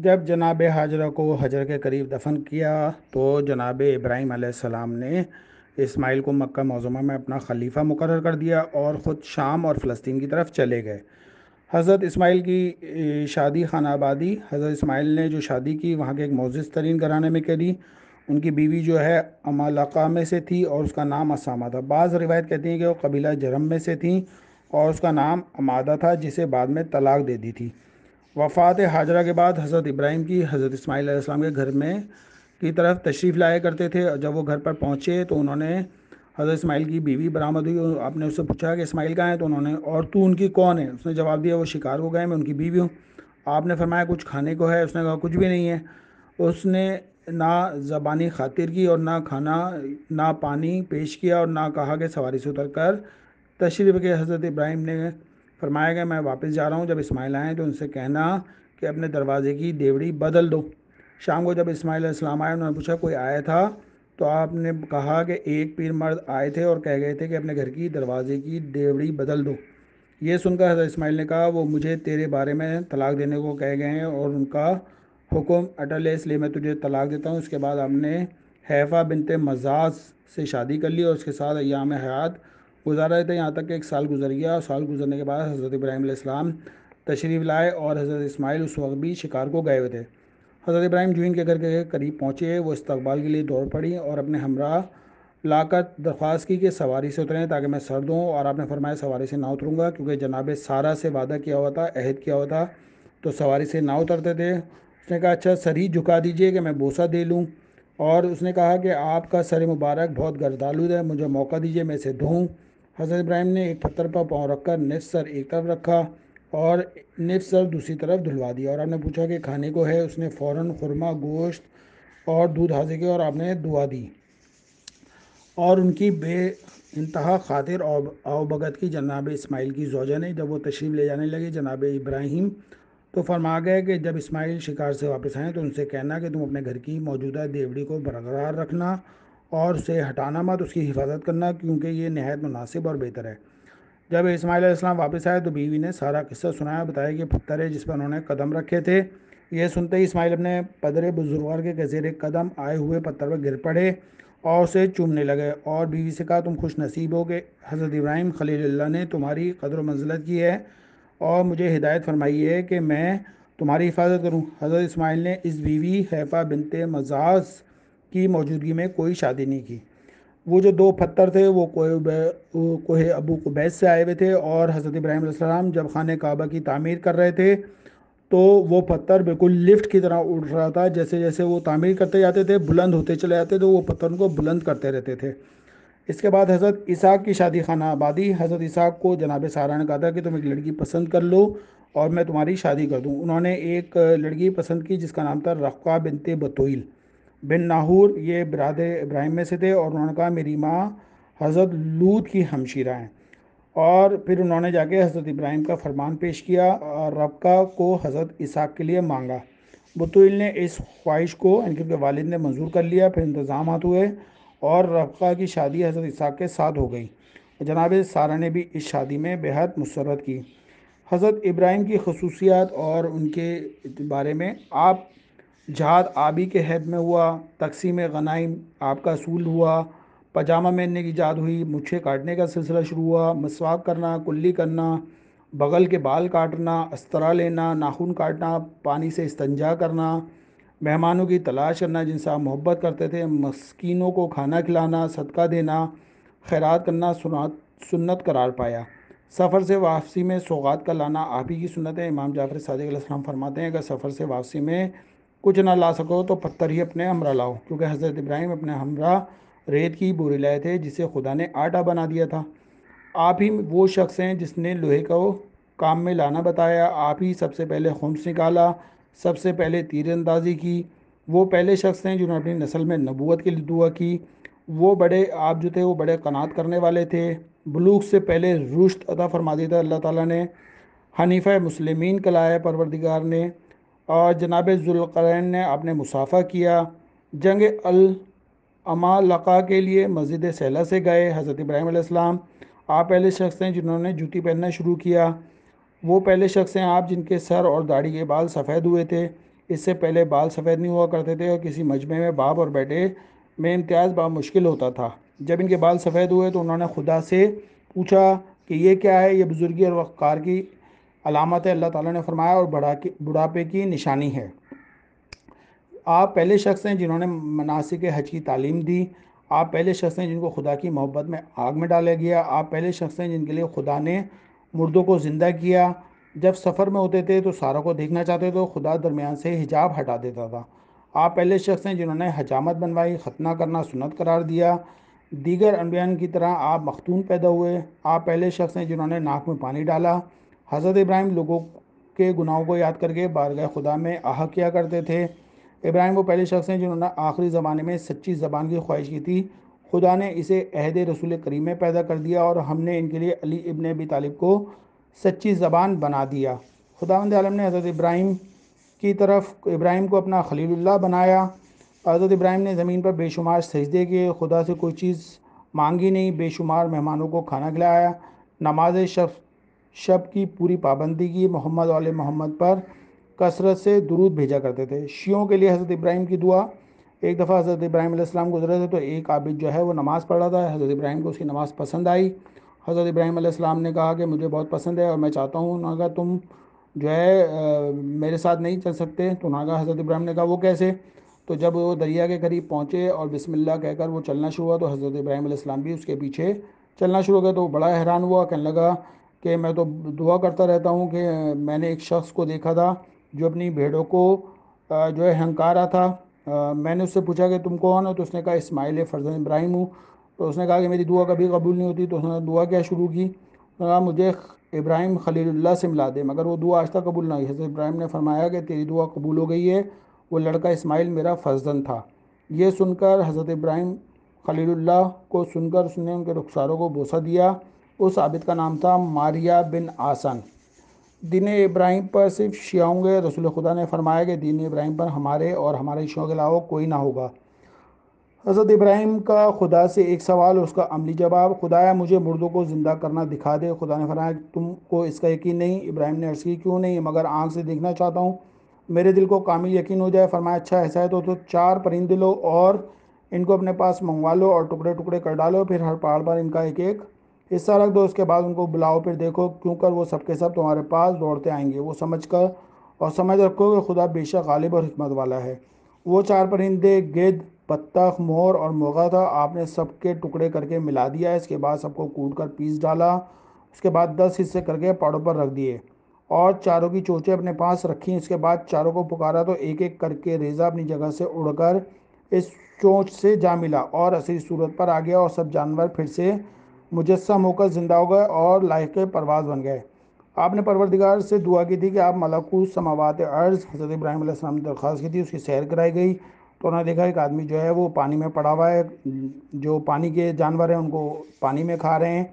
जब जनाब हाजरा को हजर के करीब दफन किया तो जनाब इब्राहिम सलाम ने इस्माइल को मक्का मौजूमा में अपना खलीफा मुकर कर दिया और ख़ुद शाम और फ़लस्तीन की तरफ चले गए हज़रत इस्माइल की शादी खाना आबादी हज़रत इस्माइल ने जो शादी की वहाँ के एक मोज़ तरीन घराने में करी उनकी बीवी जो है अमालका में से थी और उसका नाम असामा था बाज़ रिवायत कहती हैं कि वो कबीला जरम में से थी और उसका नाम अमादा था जिसे बाद में तलाक दे दी थी वफ़ात हाजरा के बाद हज़रत इब्राहिम की हज़रत इस्माईल के घर में की तरफ तशरीफ़ लाया करते थे जब वो घर पर पहुँचे तो उन्होंने हज़रत इस्माईल की बीवी बरामद हुई आपने उससे पूछा कि इस्माईल कहाँ है तो उन्होंने और तू उनकी कौन है उसने जवाब दिया वो शिकार को गए मैं उनकी बीवी हूँ आपने फरमाया कुछ खाने को है उसने कहा कुछ भी नहीं है उसने ना ज़बानी खातिर की और ना खाना ना पानी पेश किया और ना कहा कि सवारी से उतर कर तशरीफ़ के हज़रत इब्राहिम ने फरमाया गया मैं वापस जा रहा हूँ जब इस्माइल आएँ तो उनसे कहना कि अपने दरवाजे की देवड़ी बदल दो शाम को जब इस्माइल इस्लाम आए उन्होंने पूछा कोई आया था तो आपने कहा कि एक पीर मर्द आए थे और कह गए थे कि अपने घर की दरवाजे की देवड़ी बदल दो ये सुनकर हजरत इस्माइल ने कहा वो मुझे तेरे बारे में तलाक देने को कह गए हैं और उनका हुक्म अटल है इसलिए मैं तुझे तलाक देता हूँ उसके बाद हमने हैफ़ा बिनते मजाज से शादी कर ली और उसके साथ अयाम हयात गुजार रहे थे यहाँ तक कि एक साल गुजर गया और साल गुजरने के बाद हज़रत इब्राहिम तशरीफ़ लाए और हज़रत इसमाइल उस वक्त भी शिकार को गए हुए थे हज़रत इब्राहिम जून के घर के करीब पहुँचे वो इस्तबाल के लिए दौड़ पड़ी और अपने हमरा लाकर दरख्वास्त की कि सवारी से उतरें ताकि मैं सर दूँ और आपने फरमाया सवारी से ना उतरूँगा क्योंकि जनाब सारा से वादा किया हुआ था अहद किया हुआ था तो सवारी से ना उतरते थे उसने कहा अच्छा सर ही झुका दीजिए कि मैं बोसा दे लूँ और उसने कहा कि आपका सर मुबारक बहुत गर्दालू है मुझे मौका दीजिए मैं इसे धोऊँ हज़रत इब्राहिम ने एक पत्थर पर पाँव रखकर निफ सर एक तरफ रखा और निफ सर दूसरी तरफ धुलवा दिया और आपने पूछा कि खाने को है उसने फ़ौर खुरमा गोश्त और दूध हाजिर किया और आपने दुआ दी और उनकी बे इंतहा खातिर भगत की जनाब इसमाइल की जोजा ने जब वो तशरीफ़ ले जाने लगी जनाब इब्राहिम तो फरमा गए कि जब इस्माइल शिकार से वापस आएँ तो उनसे कहना कि तुम अपने घर की मौजूदा देवड़ी को बरकरार रखना और उसे हटाना मत उसकी हिफाजत करना क्योंकि ये नहायत मुनासिब और बेहतर है जब इसमाईल इस्लाम वापस आए तो बीवी ने सारा किस्सा सुनाया बताया कि पत्थर है जिस पर उन्होंने कदम रखे थे यह सुनते ही इसमाइल अपने पदरे बुजुर्गार के गजेरे कदम आए हुए पत्थर पर गिर पड़े और उसे चूमने लगे और बीवी से कहा तुम खुश नसीब हो कि हज़रत इब्राहिम खलील्ला ने तुम्हारी कदर मंजिलत की है और मुझे हिदायत फरमाई है कि मैं तुम्हारी हिफाजत करूँ हज़रत इसमाइल ने इस बीवी हैफ़ा बिनते मजाज की मौजूदगी में कोई शादी नहीं की वो जो दो पत्थर थे वो कोहे कोहे अबू कुबैस से आए हुए थे और हज़रत इब्राहिम सलाम जब खान काबा की तामीर कर रहे थे तो वो पत्थर बिल्कुल लिफ्ट की तरह उड़ रहा था जैसे जैसे वो तामीर करते जाते थे बुलंद होते चले जाते थे वो पत्थर उनको बुलंद करते रहते थे इसके बाद हज़रत इसहाक की शादी खाना आबादी हज़रत इसहाक को जनाब सारा ने कहा था कि तुम एक लड़की पसंद कर लो और मैं तुम्हारी शादी कर दूँ उन्होंने एक लड़की पसंद की जिसका नाम था रखा बिनते बतोईल बिन नाहूर ये बराद इब्राहिम में से थे और उन्होंने कहा मेरी माँ हज़रत लूत की हमशीरा हैं और फिर उन्होंने जाके हज़रत इब्राहिम का फरमान पेश किया और रबका को हज़रत इसहाक के लिए मांगा बतुल ने इस ख्वाहिश को इनके उनके वालिद ने मंजूर कर लिया फिर इंतज़ाम हुए और रबका की शादी हज़रत इसहाक के साथ हो गई जनाब सारा ने भी इस शादी में बेहद मसरत की हज़रत इब्राहिम की खसूसियात और उनके बारे में आप जहाद आबी के हैब में हुआ तकसीम गनाइम आपका असूल हुआ पजामा पहनने की जाद हुई मुछे काटने का सिलसिला शुरू हुआ मसवाक करना कुल्ली करना बगल के बाल काटना अस्तरा लेना नाखून काटना पानी से इस्तंजा करना मेहमानों की तलाश करना जिनसे आप मोहब्बत करते थे मस्किनों को खाना खिलाना सदका देना खैरात करना सुनात सुन्नत करार पाया सफ़र से वापसी में सौगात का लाना आप ही की सुन्नत है इमाम जाफ़र सदक फरमाते हैं कि सफ़र से वापसी में कुछ ना ला सको तो पत्थर ही अपने हमरा लाओ क्योंकि हज़रत इब्राहिम अपने हमरा रेत की बोरी लाए थे जिसे खुदा ने आटा बना दिया था आप ही वो शख्स हैं जिसने लोहे को काम में लाना बताया आप ही सबसे पहले खम्स निकाला सबसे पहले तीरंदाजी की वो पहले शख्स हैं जिन्होंने अपनी नस्ल में नबूत की दुआ की वो बड़े आप जो थे वो बड़े कनात करने वाले थे बलूक से पहले रुश्त अदा फरमा दिया था अल्लाह ताला ने हनीफ़ मुसलमिन कलाया परवरदिगार ने और जनाब जुल्कैन ने आपने मुसाफा किया जंग अल अमा लका के लिए मस्जिद सैला से गए हज़रत इब्राहिम इस्लाम आप पहले शख्स हैं जिन्होंने जूती पहनना शुरू किया वो पहले शख्स हैं आप जिनके सर और दाढ़ी के बाल सफ़ेद हुए थे इससे पहले बाल सफ़ेद नहीं हुआ करते थे और किसी मजमे में बाप और बेटे में इम्तियाज़ बड़ा मुश्किल होता था जब इनके बाल सफ़ेद हुए तो उन्होंने खुदा से पूछा कि ये क्या है ये बुज़ुर्गी और वक़ार की अलामत है अल्लाह ताला ने फरमाया और बड़ा की बुढ़ापे की निशानी है आप पहले शख्स हैं जिन्होंने के हज की तालीम दी आप पहले शख्स हैं जिनको खुदा की मोहब्बत में आग में डाला गया आप पहले शख्स हैं जिनके लिए खुदा ने मुर्दों को ज़िंदा किया जब सफ़र में होते थे तो सारा को देखना चाहते थे तो खुदा दरमियान से हिजाब हटा देता था आप पहले शख्स हैं जिन्होंने हजामत बनवाई खतना करना सुनत करार दिया दीगर अनबियान की तरह आप मखतून पैदा हुए आप पहले शख्स हैं जिन्होंने नाक में पानी डाला हज़रत इब्राहिम लोगों के गुनाहों को याद करके बारगाह खुदा में आह किया करते थे इब्राहिम वो पहले शख्स हैं जिन्होंने आखिरी ज़माने में सच्ची ज़बान की ख्वाहिश की थी खुदा ने इसे अहद रसूल करीम में पैदा कर दिया और हमने इनके लिए अली इबन अबी तालिब को सच्ची ज़बान बना दिया खुदांद आलम ने हज़रत इब्राहिम की तरफ इब्राहिम को अपना खलीलुल्लाह बनाया हज़रत इब्राहिम ने ज़मीन पर बेशुमार सजदे किए खुदा से कोई चीज़ मांगी नहीं बेशुमार मेहमानों को खाना खिलाया नमाज शख्स शब की पूरी पाबंदी की मोहम्मद वाल मोहम्मद पर कसरत से दुरूद भेजा करते थे शियों के लिए हज़रत इब्राहिम की दुआ एक दफ़ा हज़रत इब्राहिम गुजरे थे तो एक आबिद जो है वो नमाज़ पढ़ रहा था हज़रत इब्राहिम को उसकी नमाज़ पसंद आई हज़रत इब्राहिम ने कहा कि मुझे बहुत पसंद है और मैं चाहता हूँ नागा तुम जो है आ, मेरे साथ नहीं चल सकते तो उन्होंने कहा हज़रत इब्राहिम ने कहा वो कैसे तो जब वो दरिया के करीब पहुँचे और बिसमिल्ला कहकर वो चलना शुरू हुआ तो हज़रत इब्राहिम भी उसके पीछे चलना शुरू हो गया तो बड़ा हैरान हुआ कहने लगा कि मैं तो दुआ करता रहता हूँ कि मैंने एक शख्स को देखा था जो अपनी भेड़ों को जो है हंकार रहा था मैंने उससे पूछा कि तुम कौन हो तो उसने कहा इस्माइल फर्जन इब्राहिम हूँ तो उसने कहा कि मेरी दुआ कभी कबूल नहीं होती तो उसने दुआ क्या शुरू की उसने तो कहा मुझे इब्राहिम खलीलुल्लाह से मिला दे मगर वो दुआ आज तक कबूल नहीं हुई हज़रत इब्राहिम ने फरमाया कि तेरी दुआ कबूल हो गई है वो लड़का इसमाइल मेरा फर्जन था ये सुनकर हज़रत इब्राहिम खलीलुल्लाह को सुनकर उसने उनके रुखसारों को बोसा दिया उस आबिद का नाम था मारिया बिन आसन दीन इब्राहिम पर सिर्फ शिया होंगे रसूल खुदा ने फरमाया कि दीन इब्राहिम पर हमारे और हमारे शियों के अलावा कोई ना होगा हज़रत इब्राहिम का खुदा से एक सवाल उसका अमली जवाब खुदाया मुझे मुर्दों को ज़िंदा करना दिखा दे खुदा ने फरमाया तुमको इसका यकीन नहीं इब्राहिम ने अर्ज़ की क्यों नहीं मगर आँख से देखना चाहता हूँ मेरे दिल को कामिल यकीन हो जाए फरमाया अच्छा ऐसा है तो, तो चार परिंदे लो और इनको अपने पास मंगवा लो और टुकड़े टुकड़े कर डालो फिर हर पहाड़ पर इनका एक एक हिस्सा रख दो उसके बाद उनको बुलाओ फिर देखो क्योंकि वो सबके सब तुम्हारे पास दौड़ते आएंगे वो समझ कर और समझ रखो कि खुदा बेशक गालिब और हमत वाला है वो चार परिंदे गिद्ध बत्तख मोर और मोगा था आपने सबके टुकड़े करके मिला दिया इसके बाद सबको कूट कर पीस डाला उसके बाद दस हिस्से करके पहाड़ों पर रख दिए और चारों की चोचें अपने पास रखी इसके बाद चारों को पुकारा तो एक एक करके रेजा अपनी जगह से उड़कर इस चोंच से जा मिला और असली सूरत पर आ गया और सब जानवर फिर से मुजस्म होकर ज़िंदा हो गए और लाइफ के परवाज बन गए आपने परवरदिगार से दुआ की थी कि आप मलकू समावत अर्ज़ हज़रत इब्राहिम ने दरख्वास्त की थी उसकी सैर कराई गई तो उन्होंने देखा एक आदमी जो है वो पानी में पड़ा हुआ है जो पानी के जानवर हैं उनको पानी में खा रहे हैं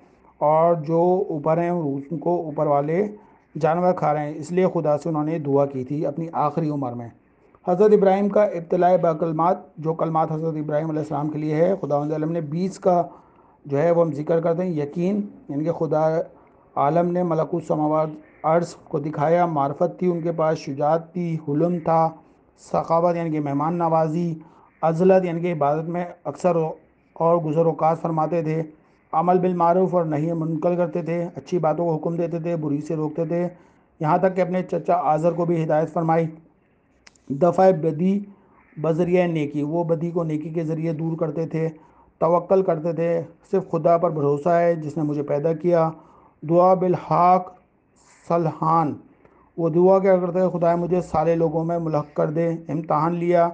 और जो ऊपर हैं उनको ऊपर वाले जानवर खा रहे हैं इसलिए खुदा से उन्होंने दुआ की थी अपनी आखिरी उम्र में हज़रत इब्राहिम का इब्तला बकलमात जो कलमात हज़रत इब्राहिम के लिए है खुदा ने बीस का जो है वो हम जिक्र करते हैं यकीन यानी कि खुदा आलम ने मलकुत समावाद अर्स को दिखाया मार्फत थी उनके पास शुजात थी हुलम था सखावत यानी कि मेहमान नवाजी अजलत यानी कि इबादत में अक्सर और गुजर अवकात फरमाते थे अमल बिलमारूफ और नहीं मुनकल करते थे अच्छी बातों को हुक्म देते थे बुरी से रोकते थे यहाँ तक कि अपने चचा आज़र को भी हिदायत फरमाई दफ़ा बदी बजरिया नेकी वो बदी को नेकी के ज़रिए दूर करते थे तवक्ल करते थे सिर्फ खुदा पर भरोसा है जिसने मुझे पैदा किया दुआ बिलहाक सलहान वो दुआ क्या करते हैं खुदा मुझे सारे लोगों में मुलहक कर दे इम्तहान लिया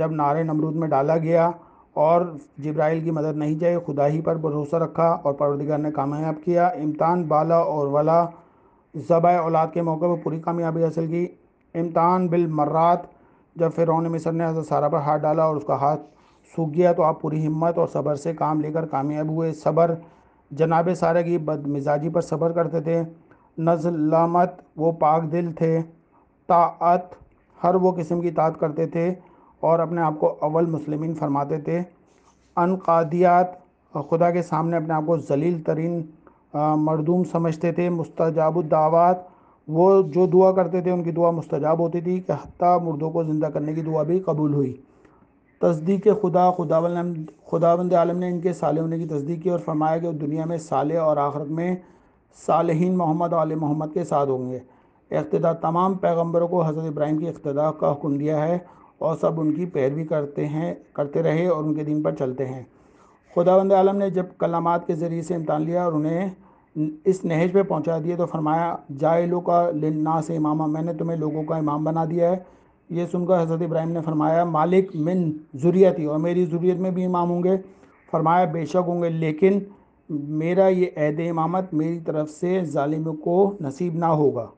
जब नारे नमरूद में डाला गया और जब्राइल की मदद नहीं चाहिए खुदा ही पर भरोसा रखा और परवरदिगार ने कामयाब किया इम्तहान बाला और वला ज़बा औलाद के मौके पर पूरी कामयाबी हासिल की इम्तहान बिल मर्रात जब फिर मिसर ने सारा पर हाथ डाला और उसका हाथ सूख गया तो आप पूरी हिम्मत और सब्र से काम लेकर कामयाब हुए सब्र जनाब सारा की बदमिजाजी पर सब्र करते थे नजलामत वो पाक दिल थे ताअत हर वो किस्म की तात करते थे और अपने आप को अव्वल मुसलमिन फरमाते थे अनकादियात खुदा के सामने अपने आप को जलील तरीन मरदूम समझते थे मुस्तजाबुदावत वो जो दुआ करते थे उनकी दुआ मुस्तजाब होती थी कि हती मुर्दों को ज़िंदा करने की दुआ भी कबूल हुई तस्दीक खुदा खुदा खुदाबंद आलम ने इनके साले होने की तस्दीक की और फरमाया कि दुनिया में साले और आखरत में सालहीन मोहम्मद आल मोहम्मद के साथ होंगे इकतदा तमाम पैगम्बरों को हज़रत इब्राहिम की इकतदा का हुक्म दिया है और सब उनकी पैरवी करते हैं करते रहे और उनके दिन पर चलते हैं खुदाबंद आलम ने जब कलामात के ज़रिए से इम्तान लिया और उन्हें इस नहज पर पहुँचा दिए तो फरमाया जाए लो का लिन्ना से इमामा मैंने तुम्हें लोगों का इमाम बना दिया है ये सुनकर हज़रत इब्राहिम ने फरमाया मालिक मिन ही और मेरी ज़ुरियत में भी इमाम होंगे फरमाया बेशक होंगे लेकिन मेरा ये अहद इमामत मेरी तरफ से ालिम को नसीब ना होगा